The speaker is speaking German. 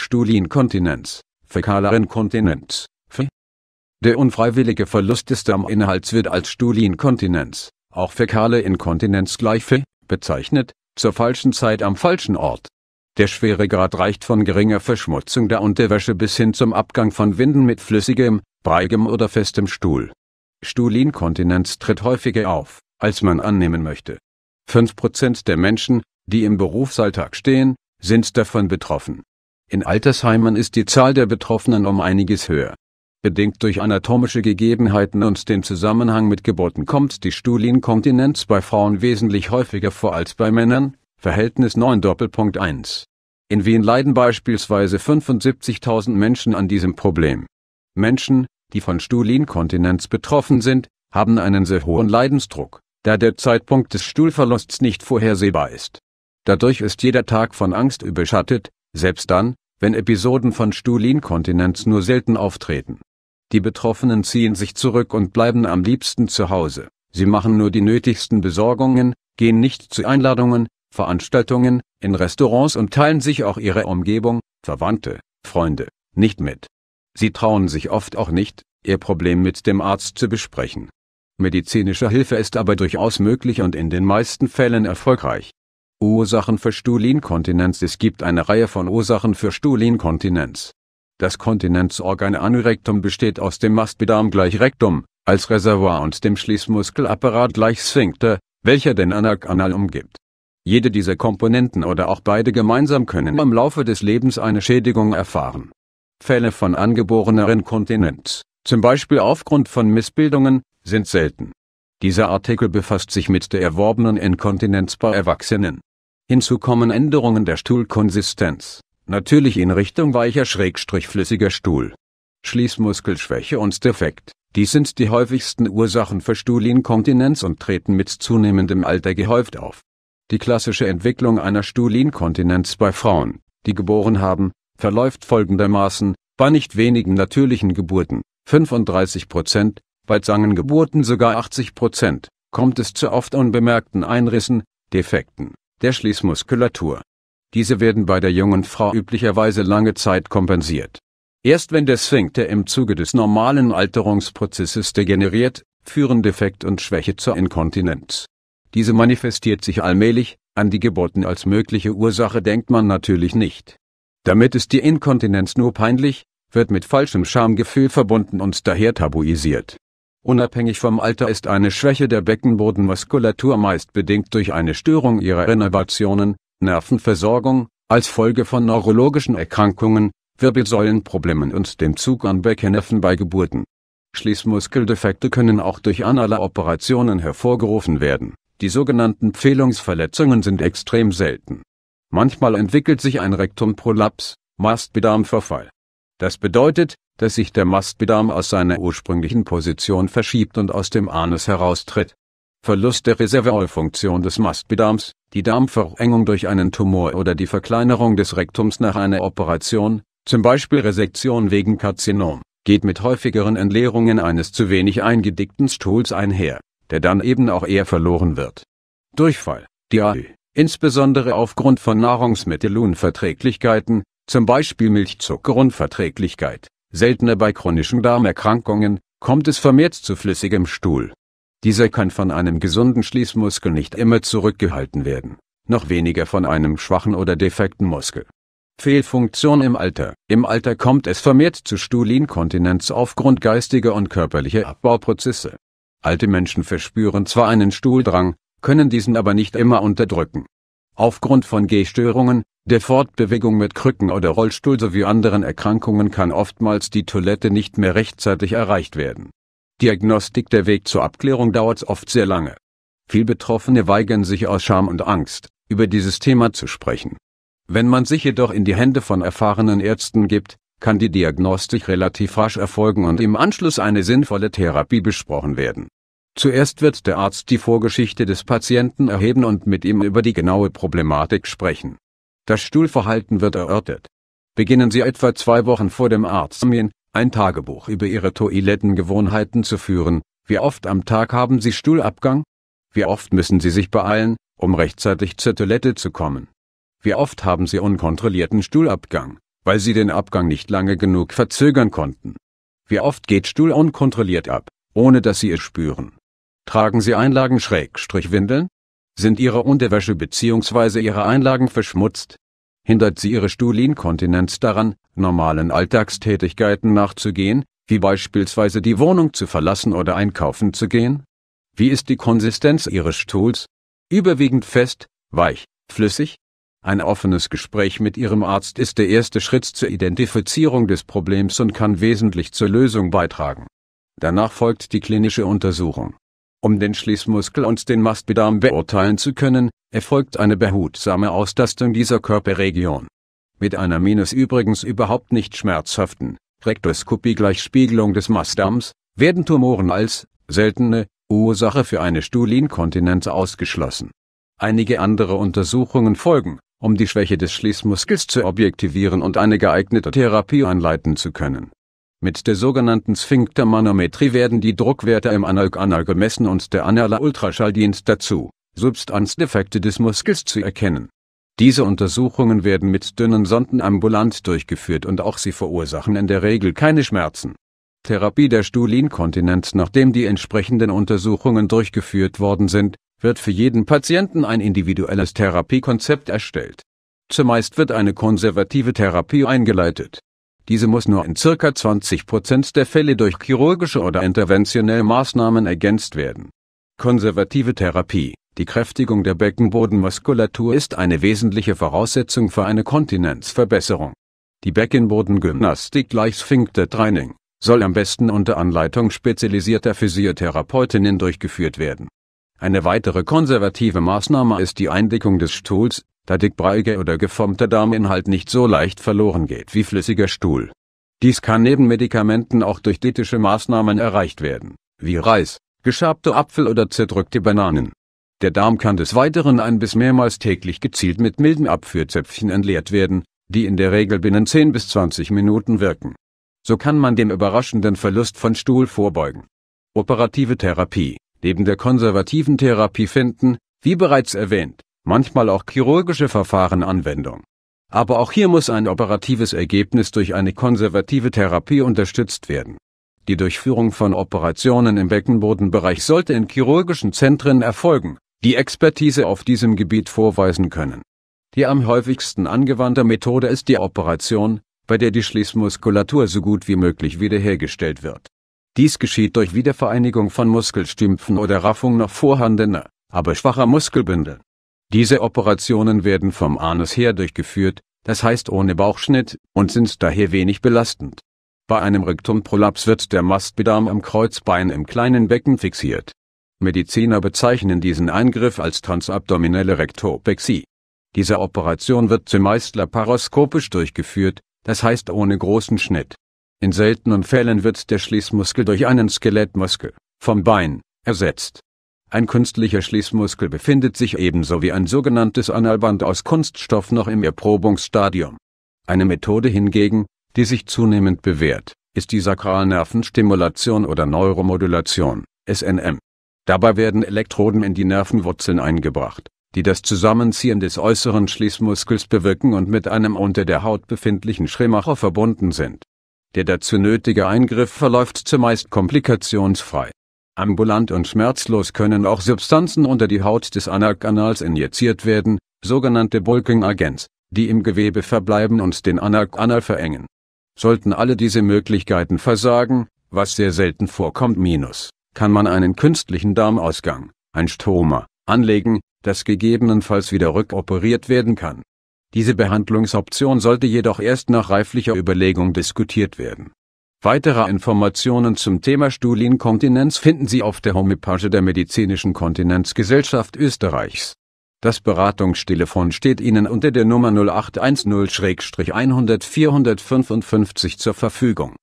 Stuhlinkontinenz, Fäkalarinkontinenz, Fä. Der unfreiwillige Verlust des Darminhalts wird als Stuhlinkontinenz, auch fäkale Inkontinenz gleich Fä, bezeichnet, zur falschen Zeit am falschen Ort. Der schwere Grad reicht von geringer Verschmutzung der Unterwäsche bis hin zum Abgang von Winden mit flüssigem, breigem oder festem Stuhl. Stuhlinkontinenz tritt häufiger auf, als man annehmen möchte. 5% der Menschen, die im Berufsalltag stehen, sind davon betroffen. In Altersheimen ist die Zahl der Betroffenen um einiges höher. Bedingt durch anatomische Gegebenheiten und den Zusammenhang mit Geburten kommt die Stuhlinkontinenz bei Frauen wesentlich häufiger vor als bei Männern, Verhältnis 9 Doppelpunkt 1. In Wien leiden beispielsweise 75.000 Menschen an diesem Problem. Menschen, die von Stuhlinkontinenz betroffen sind, haben einen sehr hohen Leidensdruck, da der Zeitpunkt des Stuhlverlusts nicht vorhersehbar ist. Dadurch ist jeder Tag von Angst überschattet, selbst dann, wenn Episoden von Stuhlinkontinenz nur selten auftreten. Die Betroffenen ziehen sich zurück und bleiben am liebsten zu Hause. Sie machen nur die nötigsten Besorgungen, gehen nicht zu Einladungen, Veranstaltungen, in Restaurants und teilen sich auch ihre Umgebung, Verwandte, Freunde, nicht mit. Sie trauen sich oft auch nicht, ihr Problem mit dem Arzt zu besprechen. Medizinische Hilfe ist aber durchaus möglich und in den meisten Fällen erfolgreich. Ursachen für Stuhlinkontinenz Es gibt eine Reihe von Ursachen für Stuhlinkontinenz. Das Kontinenzorgan Anorektum besteht aus dem Mastbedarm gleich Rektum, als Reservoir und dem Schließmuskelapparat gleich Sphincter, welcher den Anakanal umgibt. Jede dieser Komponenten oder auch beide gemeinsam können im Laufe des Lebens eine Schädigung erfahren. Fälle von angeborener Inkontinenz, zum Beispiel aufgrund von Missbildungen, sind selten. Dieser Artikel befasst sich mit der erworbenen Inkontinenz bei Erwachsenen. Hinzu kommen Änderungen der Stuhlkonsistenz, natürlich in Richtung weicher Schrägstrich flüssiger Stuhl. Schließmuskelschwäche und Defekt, dies sind die häufigsten Ursachen für Stuhlinkontinenz und treten mit zunehmendem Alter gehäuft auf. Die klassische Entwicklung einer Stuhlinkontinenz bei Frauen, die geboren haben, verläuft folgendermaßen, bei nicht wenigen natürlichen Geburten, 35 Prozent, bei Zangengeburten sogar 80 Prozent, kommt es zu oft unbemerkten Einrissen, Defekten der Schließmuskulatur. Diese werden bei der jungen Frau üblicherweise lange Zeit kompensiert. Erst wenn der Sphinkter im Zuge des normalen Alterungsprozesses degeneriert, führen Defekt und Schwäche zur Inkontinenz. Diese manifestiert sich allmählich, an die Geburten als mögliche Ursache denkt man natürlich nicht. Damit ist die Inkontinenz nur peinlich, wird mit falschem Schamgefühl verbunden und daher tabuisiert. Unabhängig vom Alter ist eine Schwäche der Beckenbodenmuskulatur meist bedingt durch eine Störung ihrer Innervationen, Nervenversorgung, als Folge von neurologischen Erkrankungen, Wirbelsäulenproblemen und dem Zug an Beckennerven bei Geburten. Schließmuskeldefekte können auch durch anale Operationen hervorgerufen werden. Die sogenannten Pfählungsverletzungen sind extrem selten. Manchmal entwickelt sich ein Rektumprolaps, Mastbedarmverfall. Das bedeutet, dass sich der Mastbedarm aus seiner ursprünglichen Position verschiebt und aus dem Anus heraustritt. Verlust der Reservoirfunktion des Mastbedarms, die Darmverengung durch einen Tumor oder die Verkleinerung des Rektums nach einer Operation, zum Beispiel Resektion wegen Karzinom, geht mit häufigeren Entleerungen eines zu wenig eingedickten Stuhls einher, der dann eben auch eher verloren wird. Durchfall, Diarrhoe, insbesondere aufgrund von Nahrungsmittelunverträglichkeiten, zum Beispiel Milchzuckerunverträglichkeit, seltener bei chronischen Darmerkrankungen, kommt es vermehrt zu flüssigem Stuhl. Dieser kann von einem gesunden Schließmuskel nicht immer zurückgehalten werden, noch weniger von einem schwachen oder defekten Muskel. Fehlfunktion im Alter. Im Alter kommt es vermehrt zu Stuhlinkontinenz aufgrund geistiger und körperlicher Abbauprozesse. Alte Menschen verspüren zwar einen Stuhldrang, können diesen aber nicht immer unterdrücken Aufgrund von Gehstörungen, der Fortbewegung mit Krücken oder Rollstuhl sowie anderen Erkrankungen kann oftmals die Toilette nicht mehr rechtzeitig erreicht werden. Diagnostik Der Weg zur Abklärung dauert oft sehr lange. Viel Betroffene weigern sich aus Scham und Angst, über dieses Thema zu sprechen. Wenn man sich jedoch in die Hände von erfahrenen Ärzten gibt, kann die Diagnostik relativ rasch erfolgen und im Anschluss eine sinnvolle Therapie besprochen werden Zuerst wird der Arzt die Vorgeschichte des Patienten erheben und mit ihm über die genaue Problematik sprechen. Das Stuhlverhalten wird erörtert. Beginnen Sie etwa zwei Wochen vor dem Arzt, ein Tagebuch über Ihre Toilettengewohnheiten zu führen. Wie oft am Tag haben Sie Stuhlabgang? Wie oft müssen Sie sich beeilen, um rechtzeitig zur Toilette zu kommen? Wie oft haben Sie unkontrollierten Stuhlabgang, weil Sie den Abgang nicht lange genug verzögern konnten? Wie oft geht Stuhl unkontrolliert ab, ohne dass Sie es spüren? Tragen Sie Einlagen-Windeln? Sind Ihre Unterwäsche bzw. Ihre Einlagen verschmutzt? Hindert sie Ihre Stuhlinkontinenz daran, normalen Alltagstätigkeiten nachzugehen, wie beispielsweise die Wohnung zu verlassen oder einkaufen zu gehen? Wie ist die Konsistenz Ihres Stuhls? Überwiegend fest, weich, flüssig? Ein offenes Gespräch mit Ihrem Arzt ist der erste Schritt zur Identifizierung des Problems und kann wesentlich zur Lösung beitragen. Danach folgt die klinische Untersuchung. Um den Schließmuskel und den Mastbedarm beurteilen zu können, erfolgt eine behutsame Austastung dieser Körperregion. Mit einer minus übrigens überhaupt nicht schmerzhaften Rektoskopie gleichspiegelung des Mastdarms werden Tumoren als seltene Ursache für eine Stuhlinkontinenz ausgeschlossen. Einige andere Untersuchungen folgen, um die Schwäche des Schließmuskels zu objektivieren und eine geeignete Therapie einleiten zu können mit der sogenannten Sphinktermanometrie werden die Druckwerte im Analganal gemessen und der anale Ultraschall dient dazu, Substanzdefekte des Muskels zu erkennen. Diese Untersuchungen werden mit dünnen Sonden ambulant durchgeführt und auch sie verursachen in der Regel keine Schmerzen. Therapie der Stuhlinkontinenz Nachdem die entsprechenden Untersuchungen durchgeführt worden sind, wird für jeden Patienten ein individuelles Therapiekonzept erstellt. Zumeist wird eine konservative Therapie eingeleitet diese muss nur in circa 20% Prozent der Fälle durch chirurgische oder interventionelle Maßnahmen ergänzt werden. Konservative Therapie Die Kräftigung der Beckenbodenmuskulatur ist eine wesentliche Voraussetzung für eine Kontinenzverbesserung. Die Beckenbodengymnastik gleich Sphinktertraining soll am besten unter Anleitung spezialisierter Physiotherapeutinnen durchgeführt werden. Eine weitere konservative Maßnahme ist die Eindickung des Stuhls da dickbreiiger oder geformter Darminhalt nicht so leicht verloren geht wie flüssiger Stuhl. Dies kann neben Medikamenten auch durch dietische Maßnahmen erreicht werden, wie Reis, geschabte Apfel oder zerdrückte Bananen. Der Darm kann des Weiteren ein bis mehrmals täglich gezielt mit milden Abführzäpfchen entleert werden, die in der Regel binnen 10 bis 20 Minuten wirken. So kann man dem überraschenden Verlust von Stuhl vorbeugen. Operative Therapie, neben der konservativen Therapie finden, wie bereits erwähnt, manchmal auch chirurgische Verfahren Anwendung. Aber auch hier muss ein operatives Ergebnis durch eine konservative Therapie unterstützt werden. Die Durchführung von Operationen im Beckenbodenbereich sollte in chirurgischen Zentren erfolgen, die Expertise auf diesem Gebiet vorweisen können. Die am häufigsten angewandte Methode ist die Operation, bei der die Schließmuskulatur so gut wie möglich wiederhergestellt wird. Dies geschieht durch Wiedervereinigung von Muskelstümpfen oder Raffung noch vorhandener, aber schwacher Muskelbündel. Diese Operationen werden vom Anus her durchgeführt, das heißt ohne Bauchschnitt, und sind daher wenig belastend. Bei einem Rektumprolaps wird der Mastbedarm am Kreuzbein im kleinen Becken fixiert. Mediziner bezeichnen diesen Eingriff als transabdominelle Rektopexie. Diese Operation wird zumeist laparoskopisch durchgeführt, das heißt ohne großen Schnitt. In seltenen Fällen wird der Schließmuskel durch einen Skelettmuskel, vom Bein, ersetzt ein künstlicher Schließmuskel befindet sich ebenso wie ein sogenanntes Analband aus Kunststoff noch im Erprobungsstadium. Eine Methode hingegen, die sich zunehmend bewährt, ist die Sakralnervenstimulation oder Neuromodulation, SNM. Dabei werden Elektroden in die Nervenwurzeln eingebracht, die das Zusammenziehen des äußeren Schließmuskels bewirken und mit einem unter der Haut befindlichen Schremacher verbunden sind. Der dazu nötige Eingriff verläuft zumeist komplikationsfrei Ambulant und schmerzlos können auch Substanzen unter die Haut des Anakkanals injiziert werden, sogenannte Bulking Agents, die im Gewebe verbleiben und den Anakkanal verengen. Sollten alle diese Möglichkeiten versagen, was sehr selten vorkommt, minus, kann man einen künstlichen Darmausgang, ein Stoma, anlegen, das gegebenenfalls wieder rückoperiert werden kann. Diese Behandlungsoption sollte jedoch erst nach reiflicher Überlegung diskutiert werden. Weitere Informationen zum Thema Stuhlinkontinenz finden Sie auf der Homepage der Medizinischen Kontinenzgesellschaft Österreichs. Das Beratungstelefon steht Ihnen unter der Nummer 0810-100 455 zur Verfügung